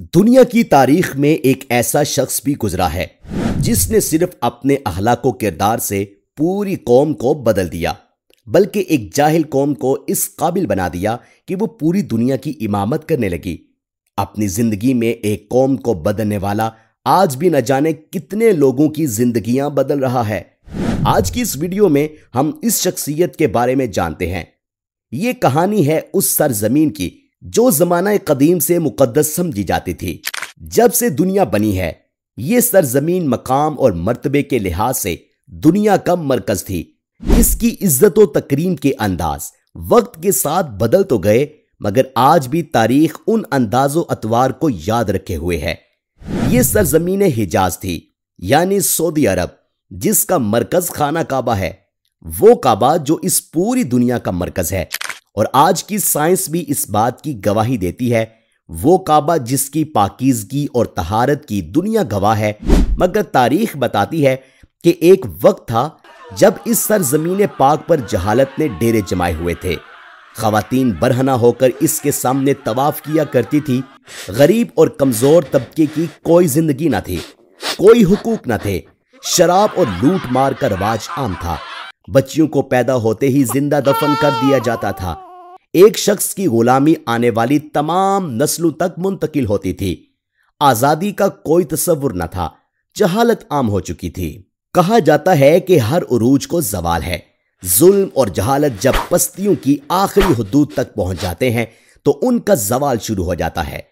दुनिया की तारीख में एक ऐसा शख्स भी गुजरा है जिसने सिर्फ अपने अहलाको किरदार से पूरी कौम को बदल दिया बल्कि एक जाहिल कौम को इस काबिल बना दिया कि वो पूरी दुनिया की इमामत करने लगी अपनी जिंदगी में एक कौम को बदलने वाला आज भी न जाने कितने लोगों की जिंदगियां बदल रहा है आज की इस वीडियो में हम इस शख्सियत के बारे में जानते हैं ये कहानी है उस सरजमीन की जो जमाना कदीम से मुकदस समझी जाती थी जब से दुनिया बनी है ये सरजमीन मकाम और मर्तबे के लिहाज से दुनिया का मरकज थी इसकी इज्जत तकरीम के अंदाज वक्त के साथ बदल तो गए मगर आज भी तारीख उन अंदाजो अतवार को याद रखे हुए है ये सरजमीन हिजाज थी यानी सऊदी अरब जिसका मरकज खाना काबा है वो काबा जो इस पूरी दुनिया का मरकज है और आज की साइंस भी इस बात की गवाही देती है वो काबा जिसकी पाकिजगी और तहारत की दुनिया गवाह है मगर तारीख बताती है कि एक वक्त था जब इस सरजमीन पाक पर जहालत ने डेरे जमाए हुए थे खातन बरहना होकर इसके सामने तवाफ किया करती थी गरीब और कमज़ोर तबके की कोई ज़िंदगी ना थी कोई हुकूक ना थे शराब और लूट मार का रवाज आम था बच्चियों को पैदा होते ही जिंदा दफन कर दिया जाता था एक शख्स की गुलामी आने वाली तमाम नस्लों तक मुंतकिल होती थी आजादी का कोई तस्वुर न था जहालत आम हो चुकी थी कहा जाता है कि हर उरूज को जवाल है जुल्म और जहालत जब पस्तियों की आखिरी हदूद तक पहुंच जाते हैं तो उनका जवाल शुरू हो जाता है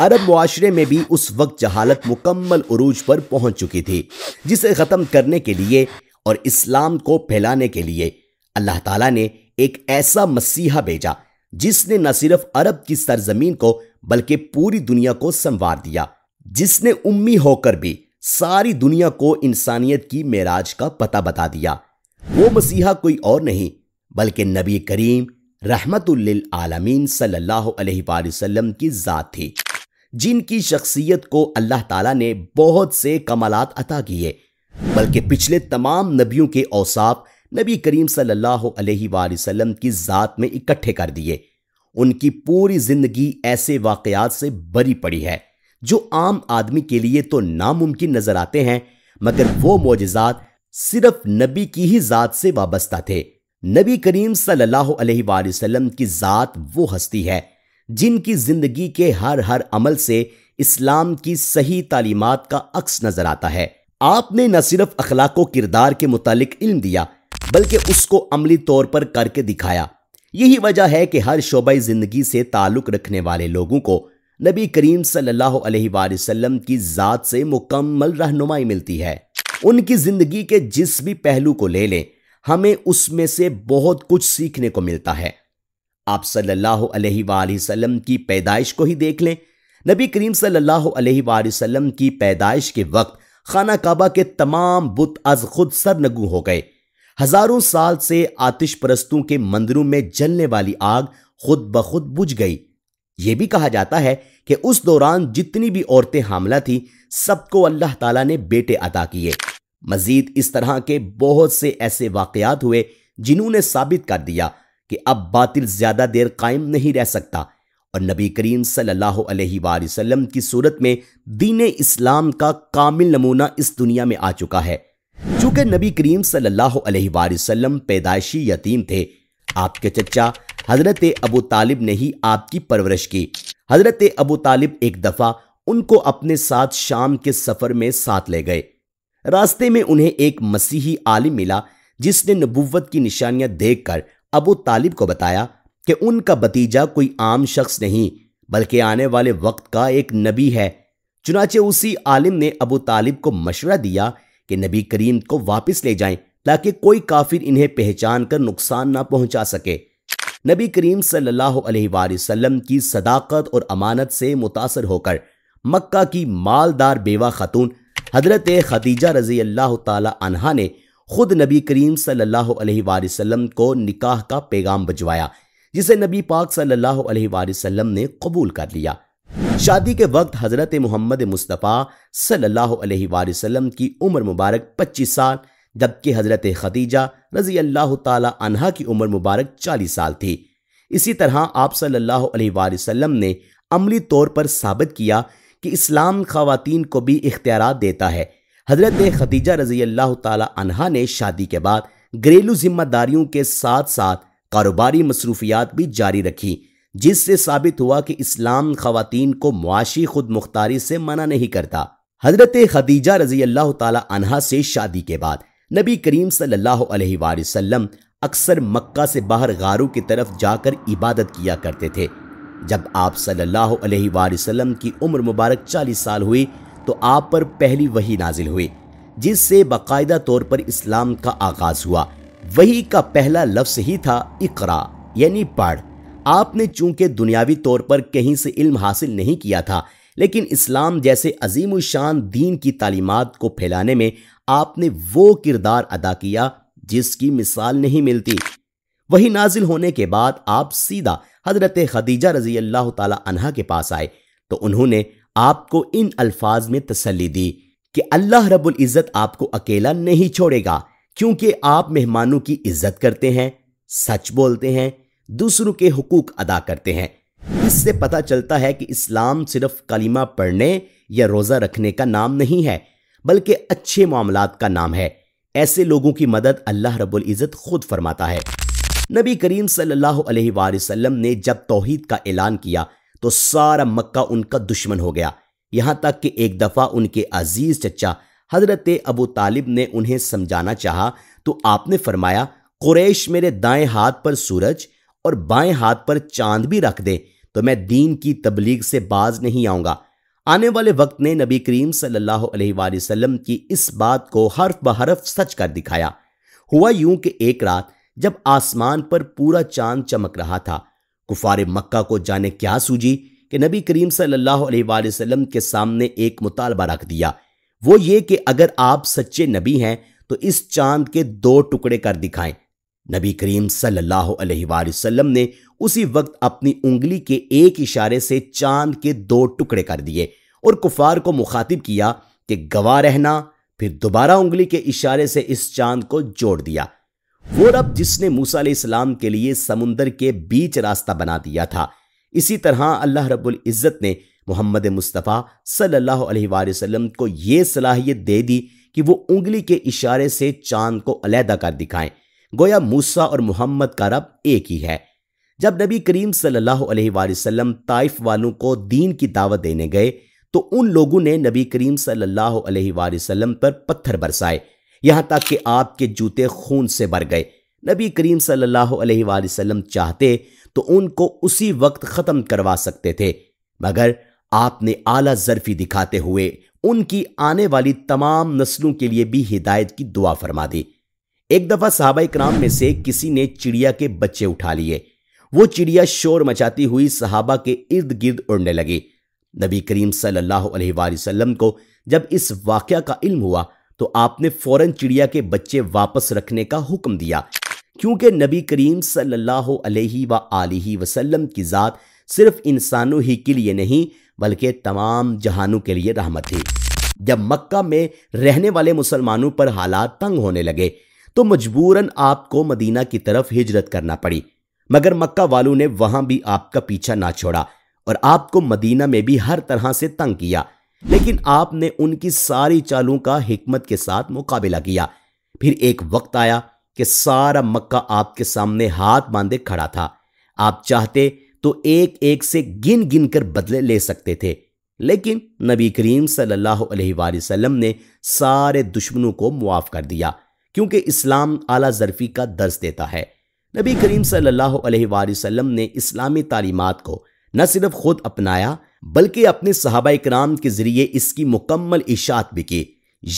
अरब मुआरे में भी उस वक्त जहालत मुकम्मल उरूज पर पहुंच चुकी थी जिसे ख़त्म करने के लिए और इस्लाम को फैलाने के लिए अल्लाह ताला ने एक ऐसा मसीहा भेजा जिसने न सिर्फ अरब की सरजमीन को बल्कि पूरी दुनिया को संवार दिया जिसने उम्मी होकर भी सारी दुनिया को इंसानियत की मेराज का पता बता दिया वो मसीहा कोई और नहीं बल्कि नबी करीम रहमतुल्लिलआलमीन सल्लल्लाहु अलैहि वसल्लम की ज़ात थी जिनकी शख्सियत को अल्लाह ताला ने बहुत से कमालात अता किए बल्कि पिछले तमाम नबियों के औसाफ नबी करीम सल्लल्लाहु अलैहि वसल्लम की ज़ात में इकट्ठे कर दिए उनकी पूरी जिंदगी ऐसे वाकयात से बरी पड़ी है जो आम आदमी के लिए तो नामुमकिन नजर आते हैं मगर वो मोजात सिर्फ नबी की ही ज़ात से वाबस्ता थे नबी करीम सल्लल्लाहु अलैहि वसल्लम की ज़ात वो हस्ती है जिनकी ज़िंदगी के हर हर अमल से इस्लाम की सही तालीमत का अक्स नज़र आता है आपने न सिर्फ अखलाक किरदार के मुतालिक इल्म दिया बल्कि उसको अमली तौर पर करके दिखाया यही वजह है कि हर शोबा ज़िंदगी से ताल्लुक़ रखने वाले लोगों को नबी करीम सल्लल्लाहु अलैहि वसल्लम की ज़ात से मुकम्मल रहनुमाई मिलती है उनकी ज़िंदगी के जिस भी पहलू को ले लें हमें उसमें से बहुत कुछ सीखने को मिलता है आप सल्लल्लाहु अलैहि वसल्लम की पैदाइश को ही देख लें नबी करीम सल्लल्लाहु अलैहि वसल्लम की पैदाइश के वक्त खाना काबा के तमाम बुत अज खुद सरनगु हो गए हजारों साल से आतिश परस्तों के मंदिरों में जलने वाली आग खुद ब खुद बुझ गई यह भी कहा जाता है कि उस दौरान जितनी भी औरतें हामला थीं सबको अल्लाह ताला ने बेटे अदा किए मजीद इस तरह के बहुत से ऐसे वाकयात हुए जिन्होंने साबित कर दिया कि अब बातिल ज्यादा देर कायम नहीं रह सकता और नबी करीम सल्लल्लाहु अलैहि की सूरत में दीन इस्लाम का कामिल नमूना इस दुनिया में आ चुका है चूंकि नबी करीम सल्लाम पैदाइशी यतीम थे आपके चचा हजरत अबू तालिब ने ही आपकी परवरिश की हजरत अबू तालिब एक दफ़ा उनको अपने साथ शाम के सफ़र में साथ ले गए रास्ते में उन्हें एक मसीही आलिम मिला जिसने नबुवत की निशानियां देखकर अबू तालिब को बताया कि उनका भतीजा कोई आम शख्स नहीं बल्कि आने वाले वक्त का एक नबी है चुनाचे उसी आलिम ने अबू तालिब को मशवरा दिया कि नबी करीम को वापस ले जाएं ताकि कोई काफिर इन्हें पहचान कर नुकसान ना पहुंचा सके नबी करीम सल्लल्लाहु अलैहि वसल्लम की सदाकत और अमानत से मुतासर होकर मक्का की मालदार बेवा खातून हजरत खदीजा रजी अल्लाह तहा ने खुद नबी करीम सल्लल्लाहु अलैहि वसल्लम को निकाह का पैगाम भिजवाया जिसे नबी पाक सल्लल्लाहु अलैहि वसल्लम ने कबूल कर लिया शादी के वक्त हजरत मोहम्मद मुस्तफ़ा सल्लल्लाहु अलैहि वसल्लम की उम्र मुबारक 25 साल जबकि हजरत खदीजा रजी अल्लाह तहा की उम्र मुबारक 40 साल थी इसी तरह आप सल्लल्लाहु अलैहि वसल्लम ने अमली तौर पर साबित किया कि इस्लाम खातन को भी इख्तियार देता है हजरत खदीजा रजी अल्लाह तहा ने शादी के बाद घरेलू जिम्मेदारियों के साथ साथ कारोबारी मसरूफियात भी जारी रखी जिससे साबित हुआ कि इस्लाम खातन को मुआशी खुद मुख्तारी से मना नहीं करता हजरत खदीजा रजी अल्लाह तहा से शादी के बाद नबी करीम सल्लाम अक्सर मक्का से बाहर गारों की तरफ जाकर इबादत किया करते थे जब आप सल्लाम की उम्र मुबारक चालीस साल हुई तो आप पर पहली वही नाजिल हुई जिससे बाकायदा तौर पर इस्लाम का आगाज़ हुआ वही का पहला लफ्स ही था इकरा यानी पढ़ आपने चूंकि दुनियावी तौर पर कहीं से इल्म हासिल नहीं किया था लेकिन इस्लाम जैसे अजीम शान दीन की तालीमत को फैलाने में आपने वो किरदार अदा किया जिसकी मिसाल नहीं मिलती वही नाजिल होने के बाद आप सीधा हजरत खदीजा रजी अल्लाह तला के पास आए तो उन्होंने आपको इन अल्फाज में तसली दी कि अल्लाह रबुल इज़्ज़त आपको अकेला नहीं छोड़ेगा क्योंकि आप मेहमानों की इज्जत करते हैं सच बोलते हैं दूसरों के हकूक अदा करते हैं इससे पता चलता है कि इस्लाम सिर्फ कलीमा पढ़ने या रोज़ा रखने का नाम नहीं है बल्कि अच्छे मामला का नाम है ऐसे लोगों की मदद अल्लाह रब्बुल इज़्ज़त खुद फरमाता है नबी करीम सल्लल्लाहु अलैहि वसल्लम ने जब तोहहीद का ऐलान किया तो सारा मक्का उनका दुश्मन हो गया यहाँ तक कि एक दफ़ा उनके अजीज़ चचा हजरत अबू तालिब ने उन्हें समझाना चाहा तो आपने फरमाया कुरैश मेरे दाएं हाथ पर सूरज और बाएं हाथ पर चांद भी रख दे तो मैं दीन की तबलीग से बाज नहीं आऊंगा आने वाले वक्त ने नबी करीम सल्लल्लाहु अलैहि वसल्लम की इस बात को हर्फ बहरफ सच कर दिखाया हुआ यूं कि एक रात जब आसमान पर पूरा चांद चमक रहा था कुफार मक्का को जाने क्या सूझी कि नबी करीम सल्लल्लाहु अलैहि वसल्लम के सामने एक मुतालबा रख दिया वो ये कि अगर आप सच्चे नबी हैं तो इस चांद के दो टुकड़े कर दिखाएं नबी करीम सल्लल्लाहु अलैहि वसल्लम ने उसी वक्त अपनी उंगली के एक इशारे से चांद के दो टुकड़े कर दिए और कुफार को मुखातिब किया कि गवाह रहना फिर दोबारा उंगली के इशारे से इस चांद को जोड़ दिया वो रब जिसने मूसा इस्लाम के लिए समुंदर के बीच रास्ता बना दिया था इसी तरह अल्लाह रब्बुल इज़्ज़त ने मोहम्मद मुस्तफ़ा सल्लल्लाहु अलैहि वसल्लम को ये सलाहियत दे दी कि वो उंगली के इशारे से चांद को अलहदा कर दिखाएं गोया मूसा और मोहम्मद का रब एक ही है जब नबी करीम सल्लल्लाहु अलैहि वसल्लम ताइफ वालों को दीन की दावत देने गए तो उन लोगों ने नबी करीम सल्लल्लाहु अलैहि वसल्लम पर पत्थर बरसाए यहाँ तक कि आपके जूते खून से भर गए नबी करीम सल्लल्लाहु अलैहि वसल्लम चाहते तो उनको उसी वक्त ख़त्म करवा सकते थे मगर आपने आला जरफी दिखाते हुए उनकी आने वाली तमाम नस्लों के लिए भी हिदायत की दुआ फरमा दी एक दफा साहबा इक्राम में से किसी ने चिड़िया के बच्चे उठा लिए वो चिड़िया शोर मचाती हुई सहाबा के इर्द गिर्द उड़ने लगी नबी करीम सल्लल्लाहु अलैहि वसल्लम को जब इस वाक्य का इल्म हुआ तो आपने फौरन चिड़िया के बच्चे वापस रखने का हुक्म दिया क्योंकि नबी करीम सल्लल्लाहु अलैहि व वसल्लम की ज़ात सिर्फ इंसानों ही के लिए नहीं बल्कि तमाम जहानों के लिए रहमत थी जब मक्का में रहने वाले मुसलमानों पर हालात तंग होने लगे तो मजबूरन आपको मदीना की तरफ हिजरत करना पड़ी मगर मक्का वालों ने वहां भी आपका पीछा ना छोड़ा और आपको मदीना में भी हर तरह से तंग किया लेकिन आपने उनकी सारी चालों का हिकमत के साथ मुकाबला किया फिर एक वक्त आया कि सारा मक्का आपके सामने हाथ बांधे खड़ा था आप चाहते तो एक एक से गिन गिन कर बदले ले सकते थे लेकिन नबी करीम सल्लल्लाहु अलैहि वसल्लम ने सारे दुश्मनों को मुआफ कर दिया क्योंकि इस्लाम आला जरफी का दर्ज देता है नबी करीम सल्लल्लाहु अलैहि वसल्लम ने इस्लामी तालीमत को न सिर्फ खुद अपनाया बल्कि अपने सहाबा कराम के ज़रिए इसकी मुकम्मल इशात भी की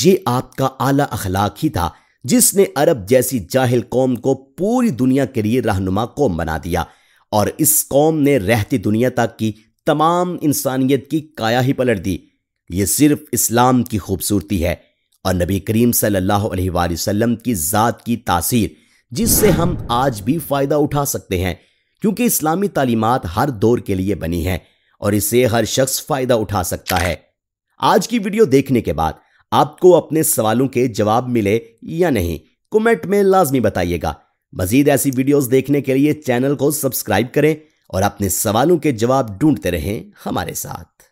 ये आपका आला अखलाक ही था जिसने अरब जैसी जाहिल कौम को पूरी दुनिया के लिए रहनुमा कौम बना दिया और इस कौम ने रहती दुनिया तक की तमाम इंसानियत की काया ही पलट दी ये सिर्फ इस्लाम की खूबसूरती है और नबी करीम सल्लल्लाहु अलैहि वसल्लम की ज़ात की तासीर जिससे हम आज भी फ़ायदा उठा सकते हैं क्योंकि इस्लामी तालीमत हर दौर के लिए बनी है और इससे हर शख्स फ़ायदा उठा सकता है आज की वीडियो देखने के बाद आपको अपने सवालों के जवाब मिले या नहीं कमेंट में लाजमी बताइएगा मजीद ऐसी वीडियोस देखने के लिए चैनल को सब्सक्राइब करें और अपने सवालों के जवाब ढूंढते रहें हमारे साथ